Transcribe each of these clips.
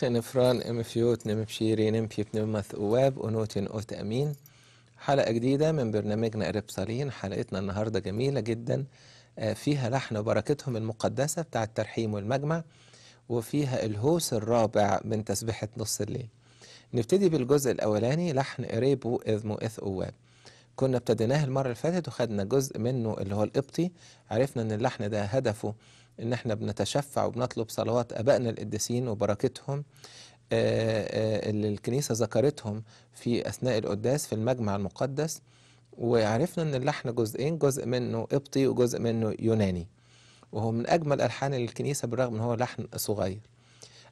خنفران امفيوت نمبشيري نمبيب نمث أواب ونوتين أوت أمين حلقة جديدة من برنامجنا إربصالين حلقتنا النهاردة جميلة جدا اه، فيها لحن بركتهم المقدسة بتاع الترحيم والمجمع وفيها الهوس الرابع من تسبيحة نص الليل نبتدي بالجزء الأولاني لحن قريبو إذ مؤث أواب كنا ابتديناه المرة اللي فاتت وخدنا جزء منه اللي هو القبطي عرفنا ان اللحن ده هدفه ان احنا بنتشفع وبنطلب صلوات ابائنا القديسين وبركتهم آه، آه، اللي الكنيسه ذكرتهم في اثناء القداس في المجمع المقدس وعرفنا ان اللحن جزئين جزء منه قبطي وجزء منه يوناني وهو من اجمل الحان الكنيسه بالرغم ان هو لحن صغير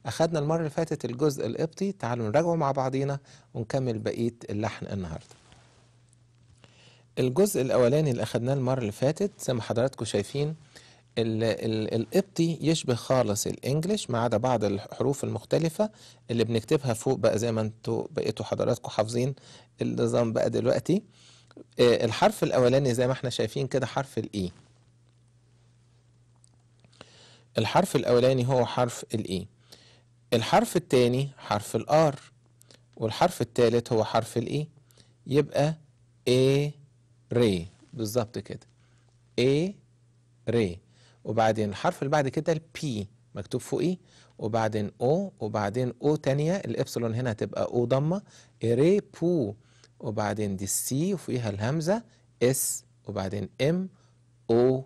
اخذنا المره اللي فاتت الجزء القبطي تعالوا نراجعه مع بعضينا ونكمل بقيه اللحن النهارده الجزء الاولاني اللي اخذناه المره اللي فاتت زي ما حضراتكم شايفين القبطي يشبه خالص الانجليش ما عدا بعض الحروف المختلفة اللي بنكتبها فوق بقى زي ما انتوا بقيتوا حضراتكم حافظين النظام بقى دلوقتي آه، الحرف الأولاني زي ما احنا شايفين كده حرف الإي e. الحرف الأولاني هو حرف الإي e. الحرف التاني حرف الآر والحرف التالت هو حرف الإي e. يبقى A ري بالظبط كده A ري وبعدين الحرف اللي بعد كده البي مكتوب فوقيه وبعدين او وبعدين او تانية الابسلون هنا هتبقى او ضمه ري بو وبعدين دي السي وفيها الهمزه اس وبعدين ام او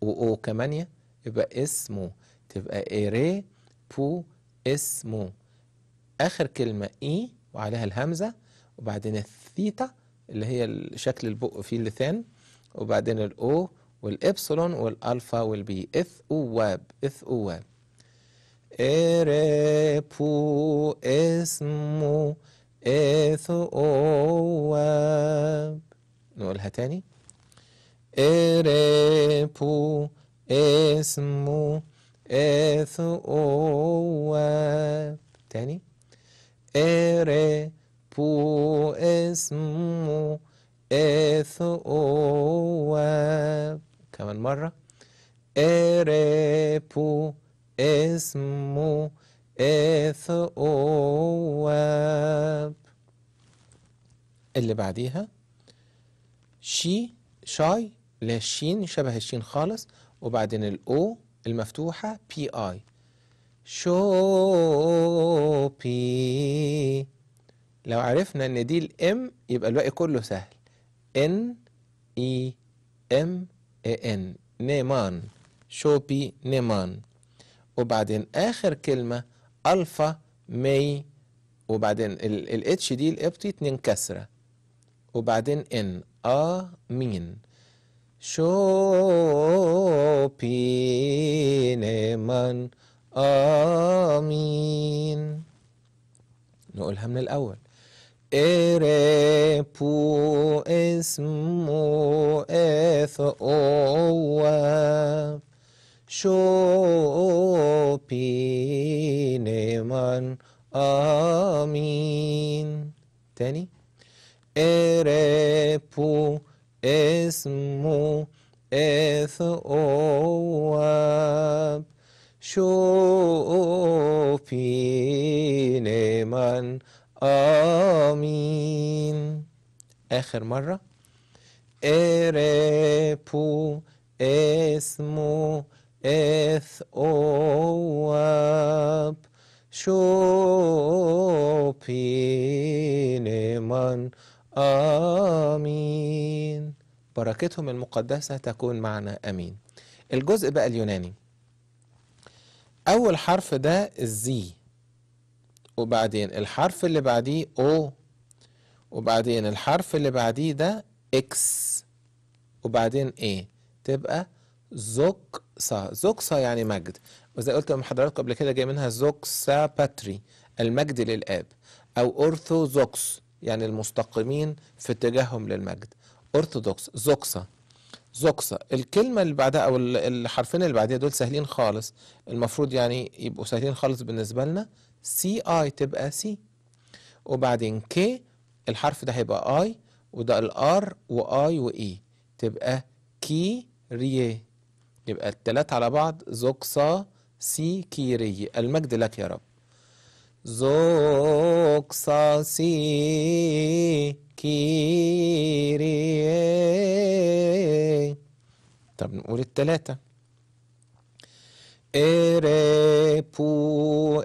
واو كمان يبقى اسمه تبقى ايري بو اسمه اخر كلمه اي وعليها الهمزه وبعدين الثيتا اللي هي شكل البق فيه اللثان وبعدين الاو والإبسلون والألفا والبي إث أواب إث أواب إريبو اسمو إث أواب نقولها تاني إريبو اسمو إث أواب تاني إريبو اسمو إث أواب كمان مرة إريبو اسمه إثواب اللي بعديها شي شاي لشين شبه الشين خالص وبعدين الأو المفتوحة بي آي شوبي لو عرفنا ان دي الام يبقى الباقي كله سهل ان اي ام ان نيمان شوبي نيمان وبعدين اخر كلمه الفا مي وبعدين الاتش دي الابطي كسره وبعدين ان ا مين شوبي نيمان امين نقولها من الاول ere pu esmu eth owa amin tani ere pu esmu eth owa amin آمين آخر مرة إريبو اسمو إث شو شوبينمان آمين بركتهم المقدسة تكون معنا أمين الجزء بقى اليوناني أول حرف ده الزي وبعدين الحرف اللي بعديه O وبعدين الحرف اللي بعديه ده X وبعدين A تبقى زوكسا زوكسا يعني مجد وزي قلت لحضراتكم قبل كده جاي منها زوكسا باتري المجد للآب أو أورثوزوكس يعني المستقيمين في اتجاههم للمجد أورثوزوكس زوكسا زوكسا الكلمة اللي بعدها أو الحرفين اللي بعديها دول سهلين خالص المفروض يعني يبقوا سهلين خالص بالنسبة لنا سي اي تبقى سي وبعدين كي الحرف ده هيبقى اي وده الار واي واي e. تبقى كي ري يبقى التلات على بعض زوكسا سي كي ري المجد لك يا رب زوكسا سي كي ري طب نقول التلاتة ere pu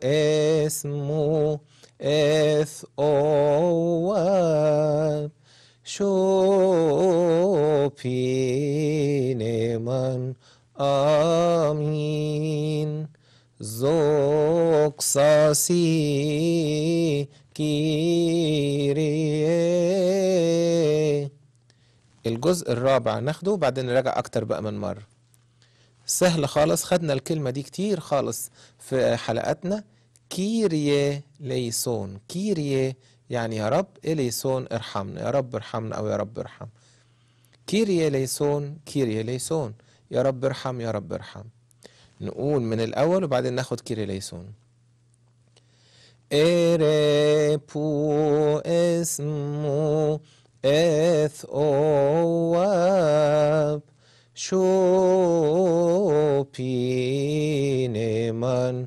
es mu es o wa شوپین من آمین زوق ساسی كيريه الجزء الرابع ناخده وبعدين نراجع اكتر بقى من مره سهل خالص خدنا الكلمة دي كتير خالص في حلقاتنا كيريا ليسون كيريا يعني يا رب إليسون ارحمنا يا رب ارحمنا أو يا رب ارحم كيريا ليسون كيريا ليسون يا رب ارحم يا رب ارحم نقول من الأول وبعدين ناخد كيريا ليسون بو اسمو إث أواب Shopineman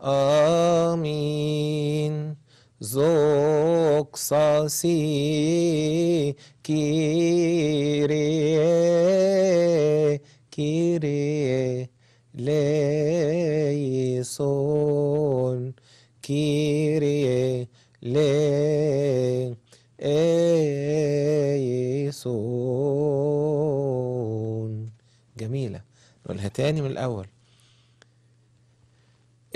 Amin Zoksasi Kirie Kirie Leison Kirie Leison جميلة نقولها تاني من الأول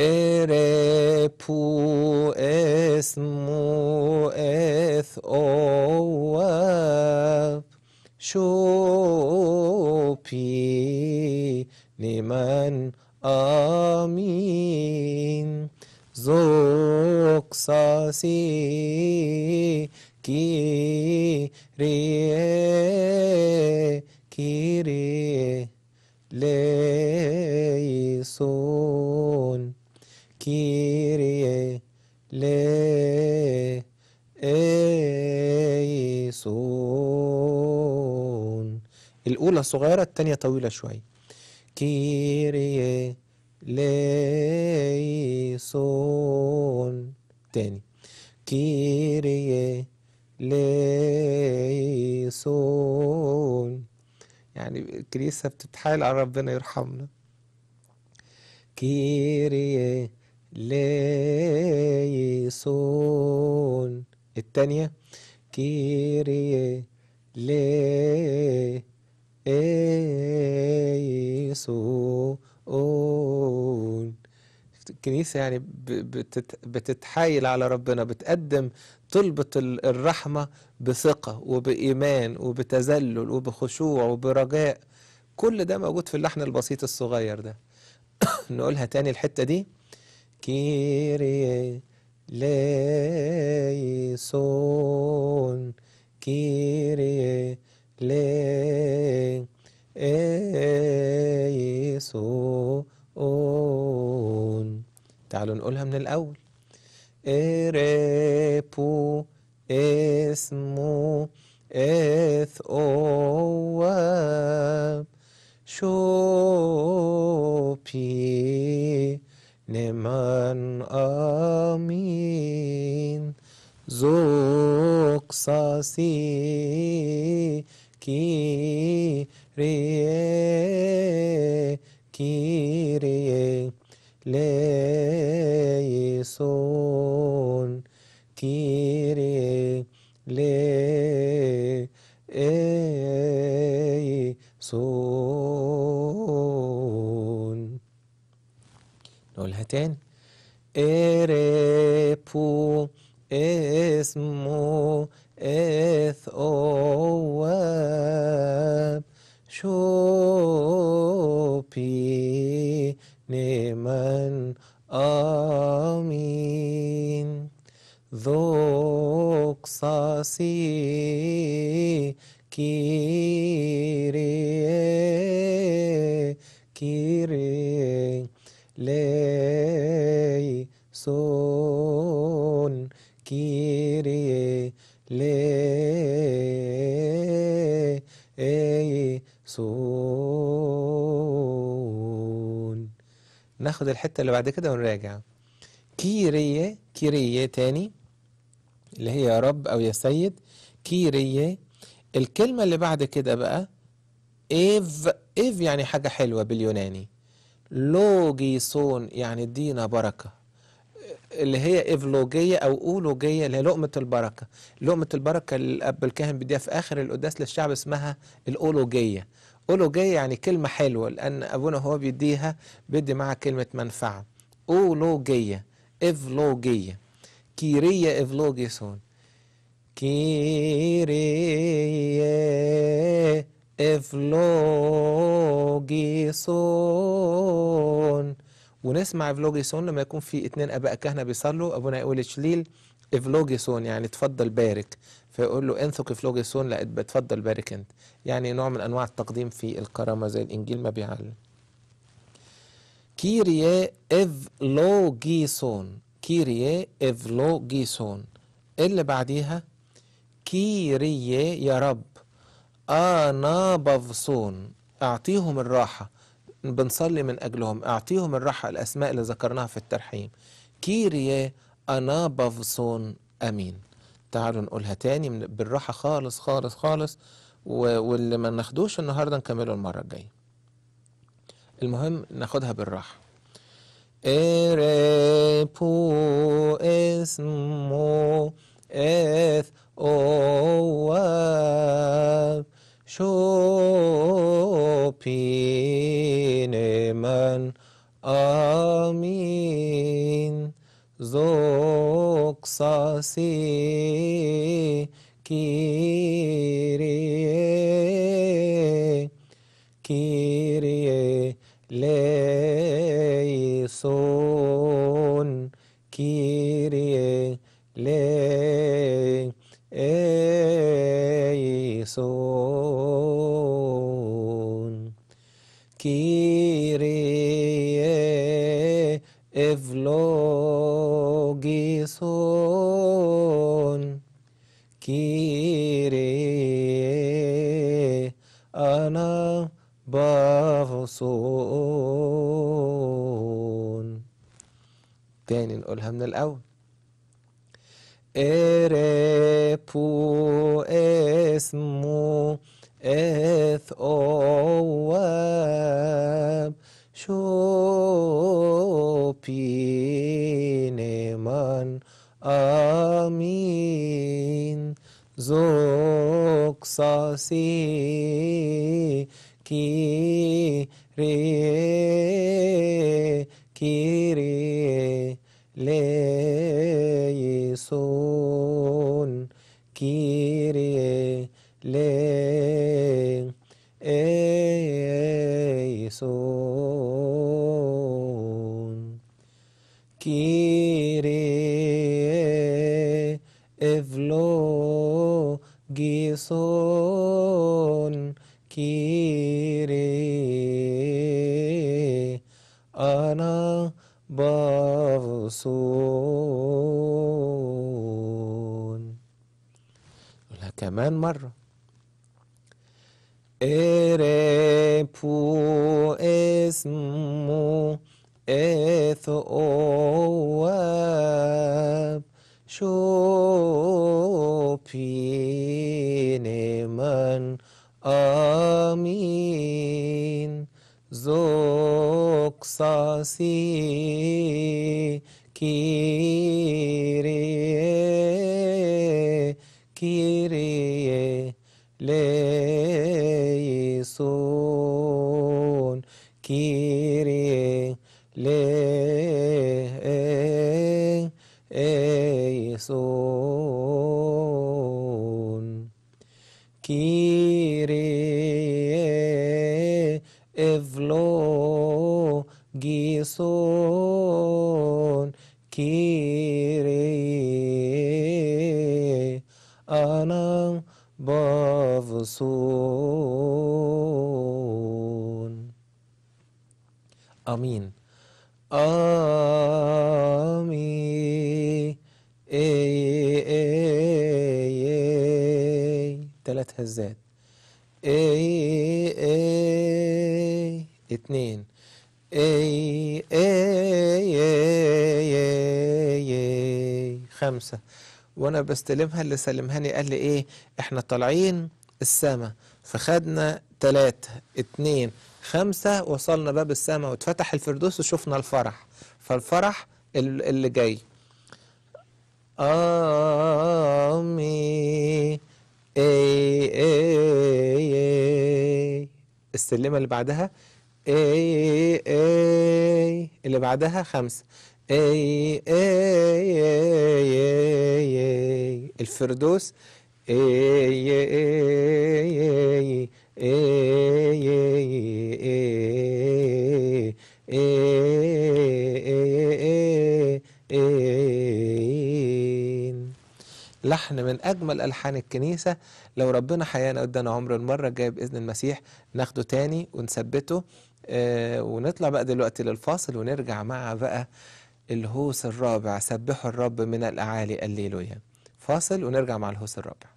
إريبو اسمو إث أواب شوبي لمن آمين زوكساسي كي ريه الأولى صغيرة التانية طويلة شوية كيري ليسون تاني كيري سون يعني الكنيسة بتتحايل على ربنا يرحمنا كيري سون التانية كيري لي يسوعون الكنيسة يعني بتتحايل على ربنا بتقدم طلبة الرحمة بثقة وبإيمان وبتذلل وبخشوع وبرجاء كل ده موجود في اللحن البسيط الصغير ده نقولها تاني الحتة دي كيري ليسون كيري لي e, تعالوا نقولها من الأول إريبو اسمو إث أواب شوبي نمان آمين زوك ساسي 길이에 길이에 레의 손 길이에 레의 손 نقولها تاني إرفو اسمه اثواب شوبي نمن آمين ذوق صاسي كيري كيري لي سو لي سون ناخد الحتة اللي بعد كده ونراجع كيري كيري تاني اللي هي يا رب أو يا سيد كيري الكلمة اللي بعد كده بقى إيف إيف يعني حاجة حلوة باليوناني لوجيسون يعني ادينا بركة اللي هي إفلوجيه او اولوجيه اللي هي لقمه البركه لقمه البركه اللي الاب الكاهن بيديها في اخر القداس للشعب اسمها الاولوجيه اولوجيه يعني كلمه حلوه لان ابونا هو بيديها بيدي معها كلمه منفعه اولوجيه إفلوجية كيريه ايفلوجيسون كيريه افلوجيسون ونسمع سون لما يكون في اثنين اباء كهنه بيصلوا ابونا يقول شليل افلوجيسون يعني اتفضل بارك فيقول له انثق سون لا اتفضل بارك انت يعني نوع من انواع التقديم في الكرامه زي الانجيل ما بيعلم كيريا افلوجيسون كيريا افلوجيسون اللي بعديها كيريا يا رب انا بفصون اعطيهم الراحه بنصلي من أجلهم أعطيهم الراحة الأسماء اللي ذكرناها في الترحيم كيريا بفصون أمين تعالوا نقولها تاني بالراحة خالص خالص خالص واللي ما ناخدوش النهاردة نكمله المرة الجاية المهم ناخدها بالراحة بو اسمو إث أواب شوبي Sí يكون تاني نقولها من الأول إريبو اسمو إث أواب بيني من آمين زوك صاسي كي rie, kyrie, leison, kyrie, le, eison, kyrie, evlo, gison. كمان مرة إريبو اسمو إثواب شوبينمان آمين زوق صاسي كي اي اي اي ثلاث هزات اي اي اتنين اي اي اي خمسة وانا بستلمها اللي سلمهاني قال لي ايه احنا طالعين السما فخدنا تلاتة اتنين خمسة وصلنا باب السماء واتفتح الفردوس وشفنا الفرح فالفرح اللي جاي آمي إي إي إي السلمة اللي بعدها إي إي اللي بعدها خمسة إي إي إي إي الفردوس إي إي إي إي إي لحن من أجمل ألحان الكنيسة لو ربنا حيانا قدامنا عمر المرة الجاية بإذن المسيح ناخده تاني ونثبته آه ونطلع بقى دلوقتي للفاصل ونرجع مع بقى الهوس الرابع سبحوا الرب من الأعالي الليلويا فاصل ونرجع مع الهوس الرابع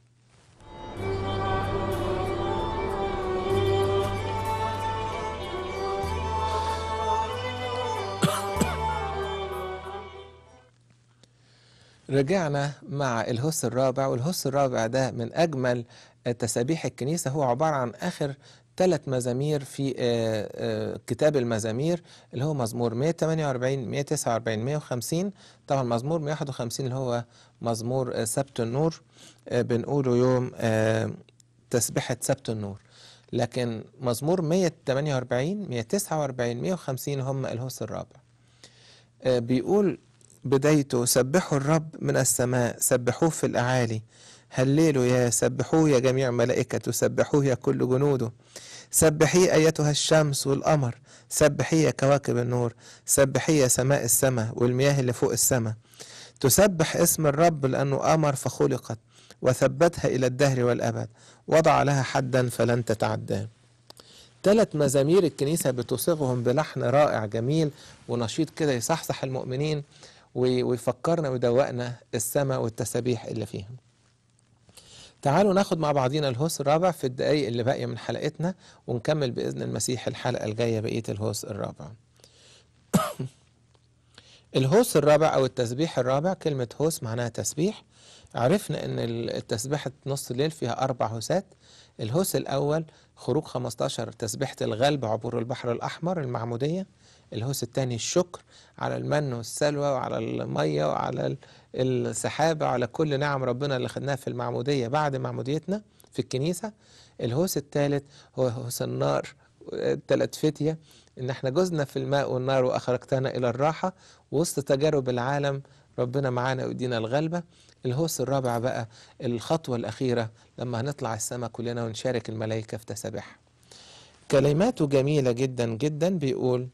رجعنا مع الهوس الرابع والهوس الرابع ده من أجمل تسابيح الكنيسة هو عبارة عن آخر ثلاث مزامير في آه، آه، كتاب المزامير اللي هو مزمور 148 149 150 طبعا مزمور 151 اللي هو مزمور آه، سبت النور بنقوله يوم تسبحة سبت النور لكن مزمور 148 149 150 هم الهوس الرابع بيقول بدايته سبحوا الرب من السماء سبحوه في الأعالي هللوا يا سبحوه يا جميع ملائكته سبحوه يا كل جنوده سبحي أيتها الشمس والقمر سبحي يا كواكب النور سبحي يا سماء السماء والمياه اللي فوق السماء تسبح اسم الرب لأنه أمر فخلقت وثبتها إلى الدهر والأبد وضع لها حدا فلن تتعداه ثلاث مزامير الكنيسة بتصيغهم بلحن رائع جميل ونشيط كده يصحصح المؤمنين ويفكرنا ويدوقنا السماء والتسابيح اللي فيها تعالوا ناخد مع بعضينا الهوس الرابع في الدقايق اللي باقية من حلقتنا ونكمل بإذن المسيح الحلقة الجاية بقية الهوس الرابع الهوس الرابع أو التسبيح الرابع كلمة هوس معناها تسبيح عرفنا ان التسبيحة نص الليل فيها اربع هوسات الهوس الاول خروج 15 تسبيحة الغلب عبور البحر الاحمر المعمودية الهوس الثاني الشكر على المن والسلوى وعلى المية وعلى السحابة وعلى كل نعم ربنا اللي خدناها في المعمودية بعد معموديتنا في الكنيسة الهوس الثالث هو هوس النار التلات فتية ان احنا جزنا في الماء والنار واخرجتنا الى الراحة وسط تجارب العالم ربنا معانا ويدينا الغلبة الهوس الرابع بقى الخطوة الأخيرة لما هنطلع السماء كلنا ونشارك الملائكة في تسابيحها كلماته جميلة جدا جدا بيقول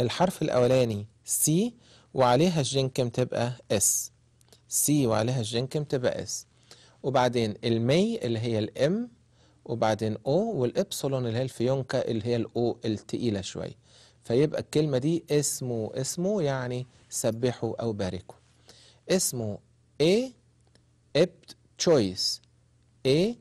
الحرف الأولاني C وعليها الجنكم تبقى S C وعليها الجنكم تبقى S وبعدين المي اللي هي الام وبعدين او والابسلون اللي هي الفيونكا اللي هي الاو التقيلة شوية فيبقى الكلمة دي اسمه اسمه يعني سبحوا أو باركوا اسمه A ابت تشويس A اي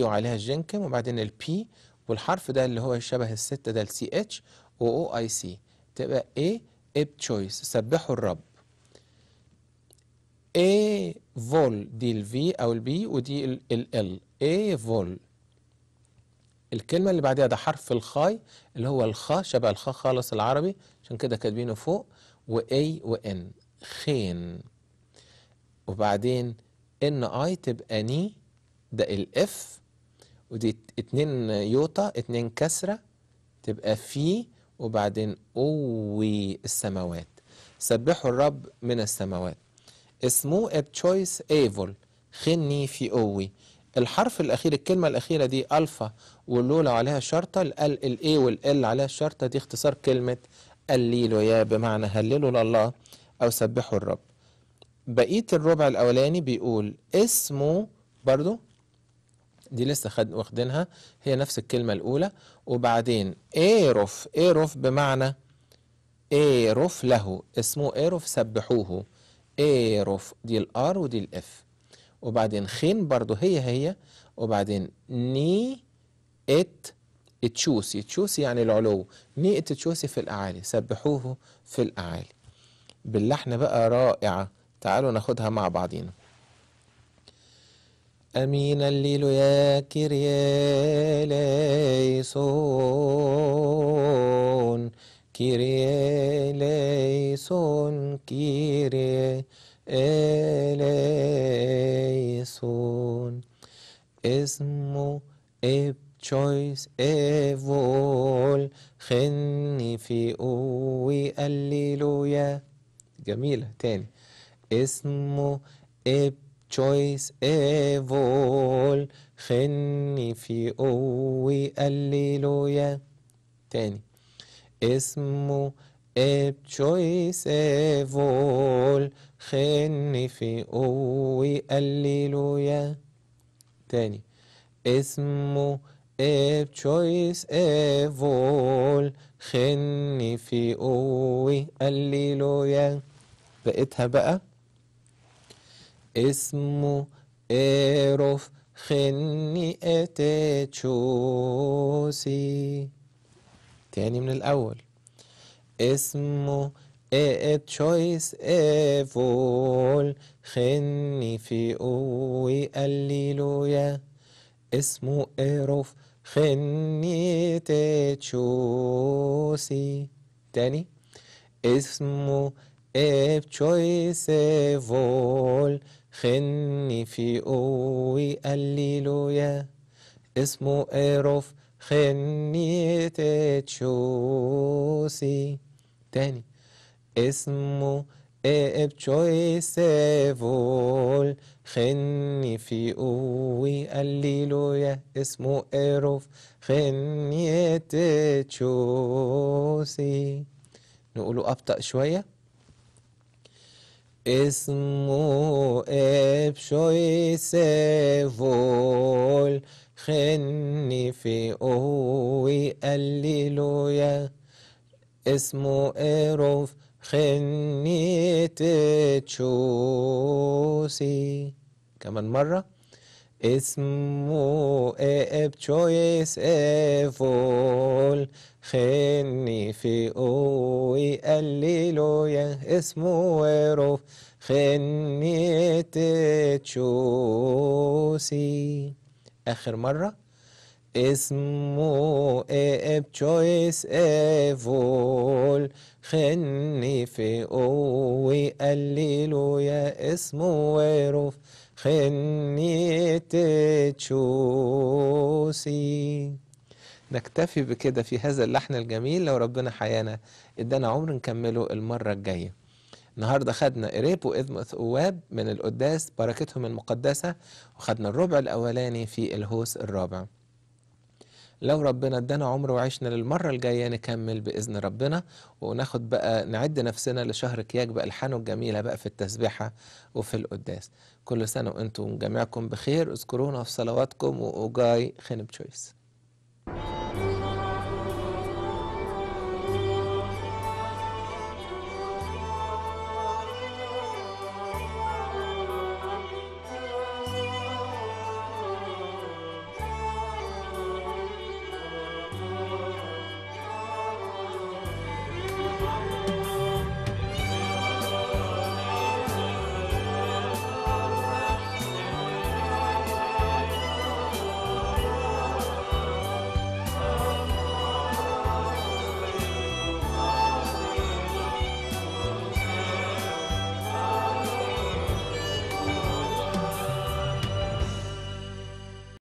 e وعليها الجنكم وبعدين البي والحرف ده اللي هو شبه الستة ده السي اتش و او اي سي تبقى ايه اب تشويس سبحوا الرب اي فول دي الفي او البي ودي ال اي فول الكلمة اللي بعدها ده حرف الخاي اللي هو الخا شبه الخا خالص العربي عشان كده كاتبينه فوق وإي وإن خين وبعدين إن آي تبقى ني ده الإف ودي اتنين يوتا اتنين كسرة تبقى في وبعدين قوي السماوات سبحوا الرب من السماوات اسمه تشويس ايفول خني في قوي الحرف الاخير الكلمه الاخيره دي الفا واللولا لو عليها شرطه ال الاي والال عليها شرطه دي اختصار كلمه الليلو يا بمعنى هللوا لله او سبحوا الرب بقيه الربع الاولاني بيقول اسمه برضو دي لسه خد واخدينها هي نفس الكلمة الأولى وبعدين ايروف ايروف بمعنى ايروف له اسمه ايروف سبحوه ايروف دي الار ودي الاف وبعدين خين برضه هي هي وبعدين ني ات اتشوسي تشوسي يعني العلو ني ات اتشوسي في الاعالي سبحوه في الاعالي باللحن بقى رائعة تعالوا ناخدها مع بعضينا أمين الليل يا كريليسون كريليسون كريليسون اسمه اب تشويس ايفول خني في قوي الليلويا جميلة تاني اسمه اب تشويس ايفول خني في قوي الليلويا تاني اسمه اب تشويس ايفول خني في قوي الليلويا تاني اسمه اب تشويس ايفول خني في قوي الليلويا بقيتها بقى اسمو ايروف خني اتشوسي تاني من الأول اسمه ايت تشويس ايفول خني في قوي الليلويا اسمه ايروف خني تشوسي تاني اسمه ايب تشويس ايفول خني في قوي أليلويا اسمه إيروف خني تتشوسي تاني اسمه ابتشوي سيفول خني في قوي أليلويا اسمه إيروف خني تتشوسي نقوله أبطأ شوية اسمو ابشوي سيفول خني في اوي الليلويا اسمو اروف خني تتشوسي كمان مرة اسمو اب تشويس افول خني في قوي يا اسمو وروف خني تشوسي اخر مره اسمه اب تشويس ايفول خني في قوي قليلو يا اسمه وروف خني تشوسي نكتفي بكده في هذا اللحن الجميل لو ربنا حيانا ادانا عمر نكمله المرة الجاية النهارده خدنا قريب واذمث اواب من القداس بركتهم المقدسه وخدنا الربع الاولاني في الهوس الرابع لو ربنا ادانا عمر وعشنا للمره الجايه نكمل باذن ربنا وناخد بقى نعد نفسنا لشهر كياك بالحانه الجميله بقى في التسبيحه وفي القداس كل سنه وانتم جميعكم بخير اذكرونا في صلواتكم واوجاي خنب تشويس